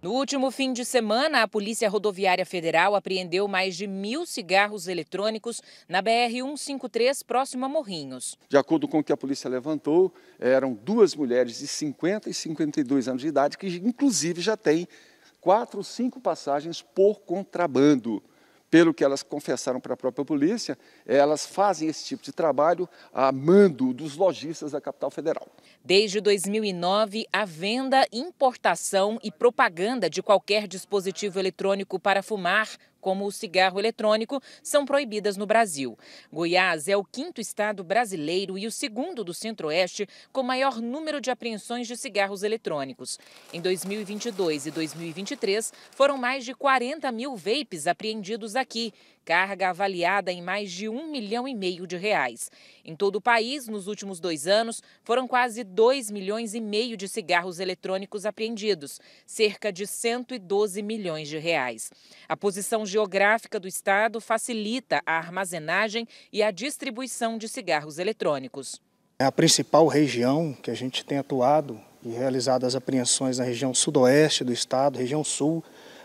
No último fim de semana, a Polícia Rodoviária Federal apreendeu mais de mil cigarros eletrônicos na BR-153, próximo a Morrinhos. De acordo com o que a polícia levantou, eram duas mulheres de 50 e 52 anos de idade, que inclusive já têm quatro, cinco passagens por contrabando pelo que elas confessaram para a própria polícia, elas fazem esse tipo de trabalho a mando dos lojistas da capital federal. Desde 2009, a venda, importação e propaganda de qualquer dispositivo eletrônico para fumar como o cigarro eletrônico, são proibidas no Brasil. Goiás é o quinto estado brasileiro e o segundo do Centro-Oeste com maior número de apreensões de cigarros eletrônicos. Em 2022 e 2023, foram mais de 40 mil vapes apreendidos aqui, carga avaliada em mais de um milhão e meio de reais. Em todo o país, nos últimos dois anos, foram quase 2 milhões e meio de cigarros eletrônicos apreendidos, cerca de 112 milhões de reais. A posição geográfica do estado facilita a armazenagem e a distribuição de cigarros eletrônicos. É a principal região que a gente tem atuado e realizado as apreensões na região sudoeste do estado, região sul,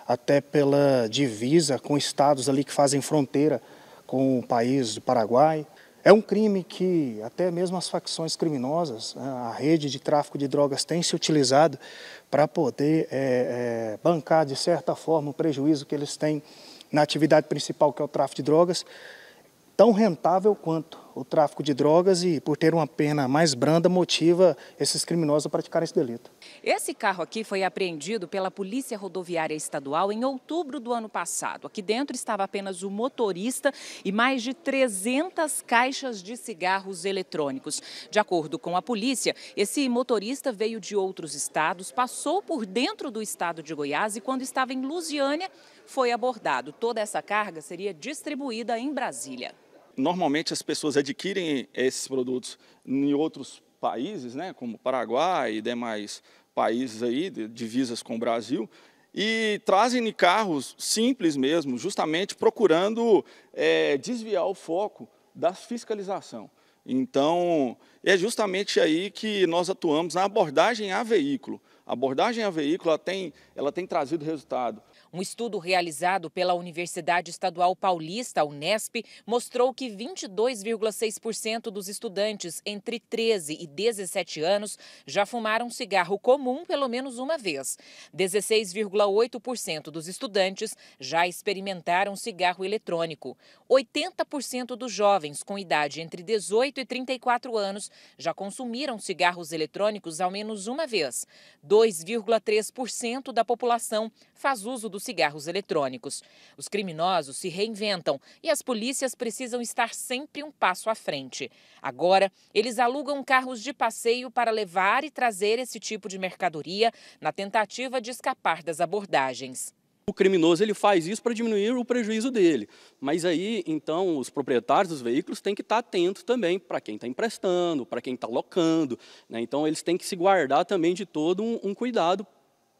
até pela divisa com estados ali que fazem fronteira com o país do Paraguai. É um crime que até mesmo as facções criminosas, né, a rede de tráfico de drogas tem se utilizado para poder é, é, bancar, de certa forma, o prejuízo que eles têm na atividade principal, que é o tráfico de drogas, tão rentável quanto o tráfico de drogas e, por ter uma pena mais branda, motiva esses criminosos a praticarem esse delito. Esse carro aqui foi apreendido pela Polícia Rodoviária Estadual em outubro do ano passado. Aqui dentro estava apenas o motorista e mais de 300 caixas de cigarros eletrônicos. De acordo com a polícia, esse motorista veio de outros estados, passou por dentro do estado de Goiás e, quando estava em Lusiânia, foi abordado. Toda essa carga seria distribuída em Brasília normalmente as pessoas adquirem esses produtos em outros países, né, como Paraguai e demais países aí, divisas com o Brasil, e trazem em carros simples mesmo, justamente procurando é, desviar o foco da fiscalização. Então, é justamente aí que nós atuamos na abordagem a veículo. A abordagem a veículo ela tem, ela tem trazido resultado um estudo realizado pela Universidade Estadual Paulista, a Unesp, mostrou que 22,6% dos estudantes entre 13 e 17 anos já fumaram cigarro comum pelo menos uma vez. 16,8% dos estudantes já experimentaram cigarro eletrônico. 80% dos jovens com idade entre 18 e 34 anos já consumiram cigarros eletrônicos ao menos uma vez. 2,3% da população faz uso do dos cigarros eletrônicos. Os criminosos se reinventam e as polícias precisam estar sempre um passo à frente. Agora, eles alugam carros de passeio para levar e trazer esse tipo de mercadoria na tentativa de escapar das abordagens. O criminoso ele faz isso para diminuir o prejuízo dele. Mas aí, então, os proprietários dos veículos têm que estar tá atentos também para quem está emprestando, para quem está locando. Né? Então, eles têm que se guardar também de todo um, um cuidado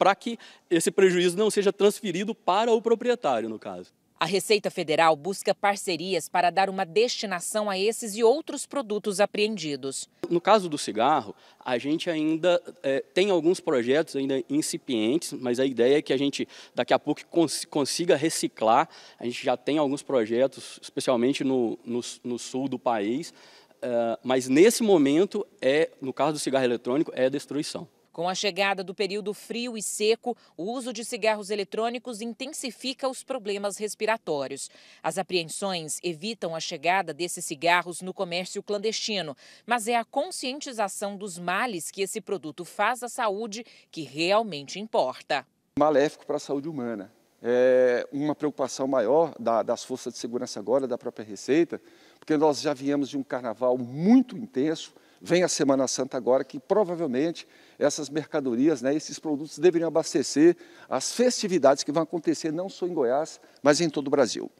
para que esse prejuízo não seja transferido para o proprietário, no caso. A Receita Federal busca parcerias para dar uma destinação a esses e outros produtos apreendidos. No caso do cigarro, a gente ainda é, tem alguns projetos ainda incipientes, mas a ideia é que a gente daqui a pouco consiga reciclar. A gente já tem alguns projetos, especialmente no, no, no sul do país, é, mas nesse momento, é, no caso do cigarro eletrônico, é a destruição. Com a chegada do período frio e seco, o uso de cigarros eletrônicos intensifica os problemas respiratórios. As apreensões evitam a chegada desses cigarros no comércio clandestino, mas é a conscientização dos males que esse produto faz à saúde que realmente importa. Maléfico para a saúde humana. É uma preocupação maior das forças de segurança agora, da própria Receita, porque nós já viemos de um carnaval muito intenso, Vem a Semana Santa agora, que provavelmente essas mercadorias, né, esses produtos deveriam abastecer as festividades que vão acontecer não só em Goiás, mas em todo o Brasil.